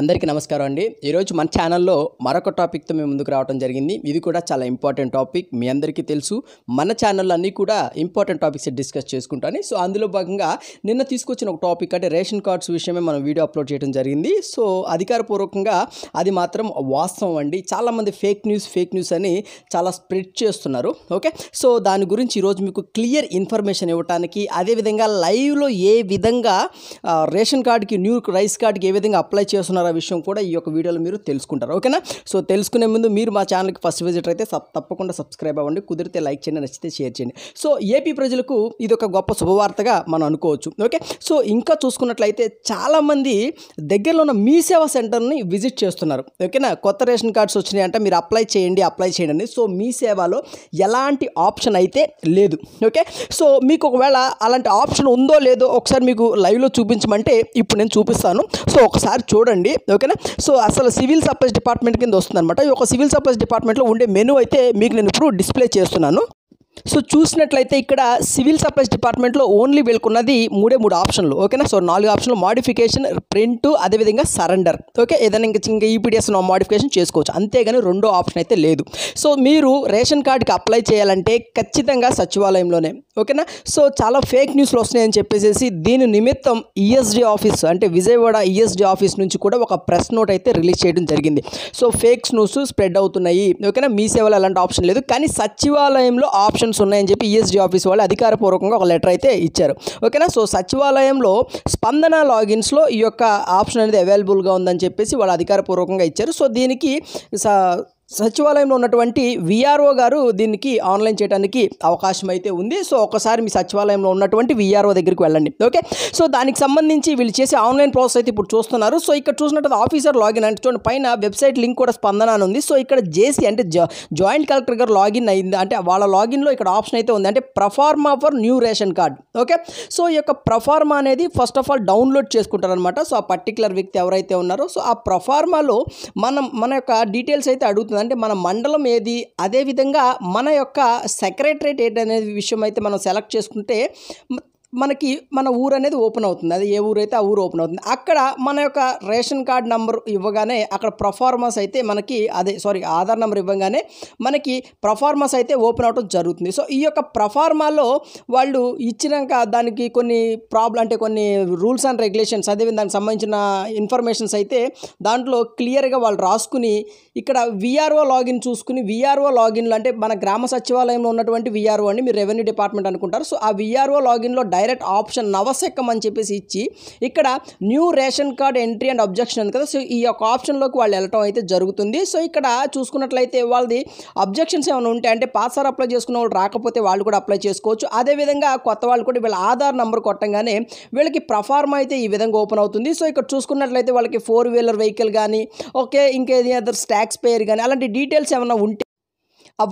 అందరికీ నమస్కారం అండి ఈరోజు మన ఛానల్లో మరొక టాపిక్తో మేము ముందుకు రావడం జరిగింది ఇది కూడా చాలా ఇంపార్టెంట్ టాపిక్ మీ అందరికీ తెలుసు మన ఛానల్లో అన్నీ కూడా ఇంపార్టెంట్ టాపిక్స్ డిస్కస్ చేసుకుంటాను సో అందులో భాగంగా నిన్న తీసుకొచ్చిన ఒక టాపిక్ అంటే రేషన్ కార్డ్స్ విషయమే మనం వీడియో అప్లోడ్ చేయడం జరిగింది సో అధికారపూర్వకంగా అది మాత్రం వాస్తవం అండి చాలామంది ఫేక్ న్యూస్ ఫేక్ న్యూస్ అని చాలా స్ప్రెడ్ చేస్తున్నారు ఓకే సో దాని గురించి ఈరోజు మీకు క్లియర్ ఇన్ఫర్మేషన్ ఇవ్వడానికి అదేవిధంగా లైవ్లో ఏ విధంగా రేషన్ కార్డ్కి న్యూ రైస్ కార్డ్కి ఏ విధంగా అప్లై చేస్తున్నారు చేస్తారా విషయం కూడా ఈ యొక్క వీడియోలో మీరు తెలుసుకుంటారు ఓకేనా సో తెలుసుకునే ముందు మీరు మా ఛానల్కి ఫస్ట్ విజిటర్ అయితే తప్పకుండా సబ్స్క్రైబ్ అవ్వండి కుదిరితే లైక్ చేయండి నచ్చితే షేర్ చేయండి సో ఏపీ ప్రజలకు ఇది ఒక గొప్ప శుభవార్తగా మనం అనుకోవచ్చు ఓకే సో ఇంకా చూసుకున్నట్లయితే చాలామంది దగ్గరలో ఉన్న మీ సేవా సెంటర్ని విజిట్ చేస్తున్నారు ఓకేనా కొత్త రేషన్ కార్డ్స్ వచ్చినాయంటే మీరు అప్లై చేయండి అప్లై చేయండి అని సో మీ సేవలో ఎలాంటి ఆప్షన్ అయితే లేదు ఓకే సో మీకు ఒకవేళ అలాంటి ఆప్షన్ ఉందో లేదో ఒకసారి మీకు లైవ్లో చూపించమంటే ఇప్పుడు నేను చూపిస్తాను సో ఒకసారి చూడండి ఓకేనా సో అసలు సివిల్ సప్లైస్ డిపార్ట్మెంట్ కింద వస్తుంది ఈ యొక్క సివిల్ సప్లైస్ డిపార్ట్మెంట్లో ఉండే మెను అయితే మీకు నేను ఇప్పుడు డిస్ప్లే చేస్తున్నాను సో చూసినట్లయితే ఇక్కడ సివిల్ సప్లైస్ డిపార్ట్మెంట్లో ఓన్లీ వెళ్ళుకున్నది మూడే మూడు ఆప్షన్లు ఓకేనా సో నాలుగు ఆప్షన్లు మాడిఫికేషన్ ప్రింట్ అదేవిధంగా సరెండర్ ఓకే ఏదైనా ఇంకా ఇంకా ఈపీడిఎస్ మాడిఫికేషన్ చేసుకోవచ్చు అంతేగాని రెండో ఆప్షన్ అయితే లేదు సో మీరు రేషన్ కార్డుకి అప్లై చేయాలంటే ఖచ్చితంగా సచివాలయంలోనే ఓకేనా సో చాలా ఫేక్ న్యూస్లు వస్తున్నాయని చెప్పేసి దీని నిమిత్తం ఈఎస్డి ఆఫీస్ అంటే విజయవాడ ఈఎస్డి ఆఫీస్ నుంచి కూడా ఒక ప్రెస్ నోట్ అయితే రిలీజ్ చేయడం జరిగింది సో ఫేక్స్ న్యూస్ స్ప్రెడ్ అవుతున్నాయి ఓకేనా మీ సేవలు అలాంటి ఆప్షన్ లేదు కానీ సచివాలయంలో ఆప్షన్ ఆప్షన్స్ ఉన్నాయని చెప్పి ఈఎస్డి e ఆఫీస్ వాళ్ళు అధికారపూర్వకంగా ఒక లెటర్ అయితే ఇచ్చారు ఓకేనా సో సచివాలయంలో స్పందన లాగిన్స్లో ఈ యొక్క ఆప్షన్ అనేది అవైలబుల్గా ఉందని చెప్పేసి వాళ్ళు అధికారపూర్వకంగా ఇచ్చారు సో దీనికి సచివాలయంలో ఉన్నటువంటి విఆర్ఓ గారు దీనికి ఆన్లైన్ చేయడానికి అవకాశం అయితే ఉంది సో ఒకసారి మీ సచివాలయంలో ఉన్నటువంటి విఆర్ఓ దగ్గరికి వెళ్ళండి ఓకే సో దానికి సంబంధించి వీళ్ళు చేసే ఆన్లైన్ ప్రాసెస్ అయితే ఇప్పుడు చూస్తున్నారు సో ఇక్కడ చూసినట్టు ఆఫీసర్ లాగిన్ అంటే చూడండి పైన వెబ్సైట్ లింక్ కూడా స్పందన అని ఉంది సో ఇక్కడ జేసీ అంటే జాయింట్ కలెక్టర్ గారు లాగిన్ అయింది అంటే వాళ్ళ లాగిన్లో ఇక్కడ ఆప్షన్ అయితే ఉంది అంటే proforma for new ration card okay so ఈ యొక్క ప్రఫార్మా అనేది ఫస్ట్ ఆఫ్ ఆల్ డౌన్లోడ్ చేసుకుంటారనమాట సో ఆ పర్టికులర్ వ్యక్తి ఎవరైతే ఉన్నారో సో ఆ ప్రఫార్మాలో మనం మన యొక్క డీటెయిల్స్ అయితే అడుగుతున్నారు అవుతుంది అంటే మన మండలం ఏది అదేవిధంగా మన యొక్క సెక్రటరేట్ ఏంటనే విషయం అయితే మనం సెలెక్ట్ చేసుకుంటే మనకి మన ఊరు అనేది ఓపెన్ అవుతుంది అది ఏ ఊరు అయితే ఆ ఊరు ఓపెన్ అవుతుంది అక్కడ మన యొక్క రేషన్ కార్డ్ నెంబర్ ఇవ్వగానే అక్కడ ప్రొఫార్మస్ అయితే మనకి అదే సారీ ఆధార్ నెంబర్ ఇవ్వగానే మనకి ప్రొఫార్మస్ అయితే ఓపెన్ అవడం జరుగుతుంది సో ఈ యొక్క ప్రొఫార్మాలో వాళ్ళు ఇచ్చినాక దానికి కొన్ని ప్రాబ్లం అంటే కొన్ని రూల్స్ అండ్ రెగ్యులేషన్స్ అదే దానికి సంబంధించిన ఇన్ఫర్మేషన్స్ అయితే దాంట్లో క్లియర్గా వాళ్ళు రాసుకుని ఇక్కడ విఆర్ఓ లాగిన్ చూసుకుని విఆర్ఓ లాగిన్లు అంటే మన గ్రామ సచివాలయంలో ఉన్నటువంటి విఆర్ఓ అని మీరు రెవెన్యూ డిపార్ట్మెంట్ అనుకుంటారు సో ఆ విఆర్ఓ లాగిన్లో డైరెక్ట్ ఆప్షన్ నవశకం అని చెప్పేసి ఇచ్చి ఇక్కడ new ration card entry and objection ఉంది కదా సో ఈ యొక్క ఆప్షన్లోకి వాళ్ళు వెళ్ళటం అయితే జరుగుతుంది సో ఇక్కడ చూసుకున్నట్లయితే వాళ్ళది అబ్జెక్షన్స్ ఏమైనా ఉంటాయి అంటే పాస్వర్డ్ అప్లై చేసుకున్న వాళ్ళు రాకపోతే వాళ్ళు కూడా అప్లై చేసుకోవచ్చు అదేవిధంగా కొత్త వాళ్ళు కూడా వీళ్ళ ఆధార్ నెంబర్ కొట్టంగానే వీళ్ళకి ప్రఫార్మ్ అయితే ఈ విధంగా ఓపెన్ అవుతుంది సో ఇక్కడ చూసుకున్నట్లయితే వాళ్ళకి ఫోర్ వీలర్ వెహికల్ కానీ ఓకే ఇంకేది అదర్ స్టాక్స్ పేర్ కానీ అలాంటి డీటెయిల్స్ ఏమైనా ఉంటే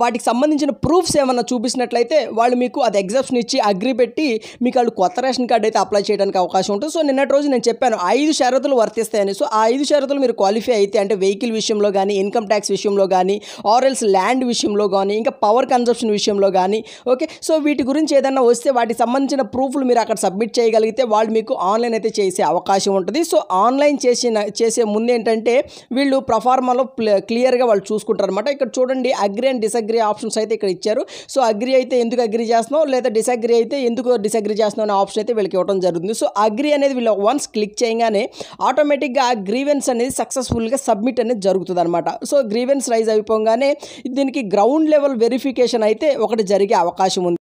వాటికి సంబంధించిన ప్రూఫ్స్ ఏమన్నా చూపించినట్లయితే వాళ్ళు మీకు అది ఎగ్జామ్స్ని ఇచ్చి అగ్రి పెట్టి మీకు వాళ్ళు కొత్త రేషన్ కార్డు అయితే అప్లై చేయడానికి అవకాశం ఉంటుంది సో నిన్నటి రోజు నేను చెప్పాను ఐదు షరతులు వర్తిస్తాయని సో ఆ ఐదు షరతులు మీరు క్వాలిఫై అయితే అంటే వెహికల్ విషయంలో కానీ ఇన్కమ్ ట్యాక్స్ విషయంలో కానీ ఆర్ఎల్స్ ల్యాండ్ విషయంలో కానీ ఇంకా పవర్ కన్జప్షన్ విషయంలో కానీ ఓకే సో వీటి గురించి ఏదైనా వస్తే వాటికి సంబంధించిన ప్రూఫ్లు మీరు అక్కడ సబ్మిట్ చేయగలిగితే వాళ్ళు మీకు ఆన్లైన్ అయితే చేసే అవకాశం ఉంటుంది సో ఆన్లైన్ చేసిన చేసే ముందు ఏంటంటే వీళ్ళు ప్రఫార్మాలో క్లియర్గా వాళ్ళు చూసుకుంటారు అనమాట ఇక్కడ చూడండి అగ్రి అండ్ డిసగ్రీ ఆప్షన్స్ అయితే ఇక్కడ ఇచ్చారు సో అగ్రి అయితే ఎందుకు అగ్రి చేస్తున్నావు లేదా డిసగ్రీ అయితే ఎందుకు డిసగ్రీ చేస్తున్నావు అనే ఆప్షన్ అయితే వీళ్ళకి ఇవ్వడం జరుగుతుంది సో అగ్రి అనేది వీళ్ళు వన్స్ క్లిక్ చేయగానే ఆటోమేటిక్గా ఆ గ్రీవెన్స్ అనేది సక్సెస్ఫుల్గా సబ్మిట్ అనేది జరుగుతుంది అనమాట సో గ్రీవెన్స్ రైజ్ అయిపోగానే దీనికి గ్రౌండ్ లెవెల్ వెరిఫికేషన్ అయితే ఒకటి జరిగే అవకాశం ఉంది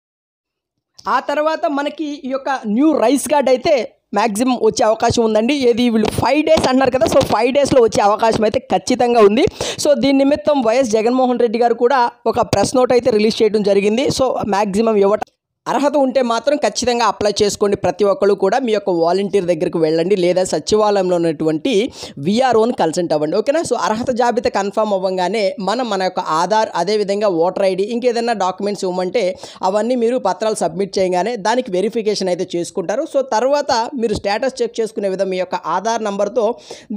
ఆ తర్వాత మనకి ఈ యొక్క న్యూ రైస్ గార్డ్ అయితే మ్యాక్సిమం వచ్చే అవకాశం ఉందండి ఏది వీళ్ళు ఫైవ్ డేస్ అన్నారు కదా సో ఫైవ్ డేస్లో వచ్చే అవకాశం అయితే ఖచ్చితంగా ఉంది సో దీని నిమిత్తం వైఎస్ జగన్మోహన్ రెడ్డి గారు కూడా ఒక ప్రెస్ నోట్ అయితే రిలీజ్ చేయడం జరిగింది సో మ్యాక్సిమం ఇవ్వటం అర్హత ఉంటే మాత్రం ఖచ్చితంగా అప్లై చేసుకోండి ప్రతి ఒక్కరు కూడా మీ యొక్క వాలంటీర్ దగ్గరికి వెళ్ళండి లేదా సచివాలయంలో ఉన్నటువంటి విఆర్ఓని కన్సల్ట్ అవ్వండి ఓకేనా సో అర్హత జాబితా కన్ఫర్మ్ అవ్వగానే మనం మన యొక్క ఆధార్ అదేవిధంగా ఓటర్ ఐడి ఇంకేదైనా డాక్యుమెంట్స్ ఇవ్వమంటే అవన్నీ మీరు పత్రాలు సబ్మిట్ చేయగానే దానికి వెరిఫికేషన్ అయితే చేసుకుంటారు సో తర్వాత మీరు స్టేటస్ చెక్ చేసుకునే విధం మీ యొక్క ఆధార్ నెంబర్తో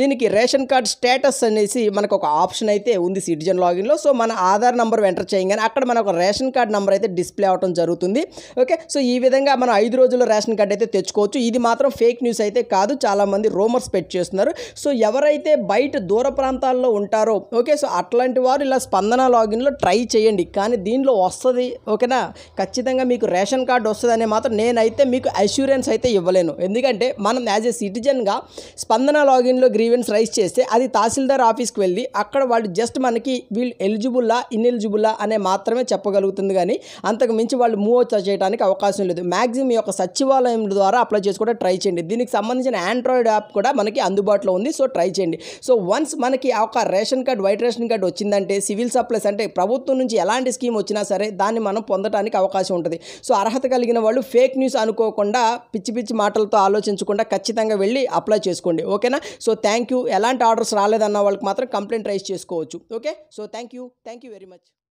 దీనికి రేషన్ కార్డ్ స్టేటస్ అనేసి మనకు ఒక ఆప్షన్ అయితే ఉంది సిటిజన్ లాగిన్లో సో మన ఆధార్ నెంబర్ ఎంటర్ చేయగానే అక్కడ మనకు రేషన్ కార్డ్ నెంబర్ అయితే డిస్ప్లే అవ్వడం జరుగుతుంది ఓకే సో ఈ విధంగా మనం ఐదు రోజుల రేషన్ కార్డ్ అయితే తెచ్చుకోవచ్చు ఇది మాత్రం ఫేక్ న్యూస్ అయితే కాదు చాలామంది రూమర్స్ పెట్ చేస్తున్నారు సో ఎవరైతే బయట దూర ప్రాంతాల్లో ఉంటారో ఓకే సో అట్లాంటి వారు ఇలా స్పందన లాగిన్లో ట్రై చేయండి కానీ దీనిలో వస్తుంది ఓకేనా ఖచ్చితంగా మీకు రేషన్ కార్డు వస్తుంది అనే మాత్రం నేనైతే మీకు అష్యూరెన్స్ అయితే ఇవ్వలేను ఎందుకంటే మనం యాజ్ ఎ సిటిజన్గా స్పందన లాగిన్లో గ్రీవెన్స్ రైస్ చేస్తే అది తహసీల్దార్ ఆఫీస్కి వెళ్ళి అక్కడ వాళ్ళు జస్ట్ మనకి వీళ్ళు ఎలిజిబుల్లా ఇన్ఎలిజిబుల్లా అనే మాత్రమే చెప్పగలుగుతుంది కానీ అంతకు మించి వాళ్ళు మూవ్ చేయడం చేయడానికి అవకాశం లేదు మ్యాక్సిమం యొక్క సచివాలయం ద్వారా అప్లై చేసుకోవడం ట్రై చేయండి దీనికి సంబంధించిన ఆండ్రాయిడ్ యాప్ కూడా మనకి అందుబాటులో ఉంది సో ట్రై చేయండి సో వన్స్ మనకి ఒక ration card white ration card వచ్చిందంటే సివిల్ సప్లైస్ అంటే ప్రభుత్వం నుంచి ఎలాంటి స్కీమ్ వచ్చినా సరే దాన్ని మనం పొందడానికి అవకాశం ఉంటుంది సో అర్హత కలిగిన వాళ్ళు ఫేక్ న్యూస్ అనుకోకుండా పిచ్చి పిచ్చి మాటలతో ఆలోచించకుండా ఖచ్చితంగా వెళ్ళి అప్లై చేసుకోండి ఓకేనా సో థ్యాంక్ యూ ఎలాంటి ఆర్డర్స్ రాలేదన్న వాళ్ళకి మాత్రం కంప్లైంట్ రైజ్ చేసుకోవచ్చు okay so thank you thank you very much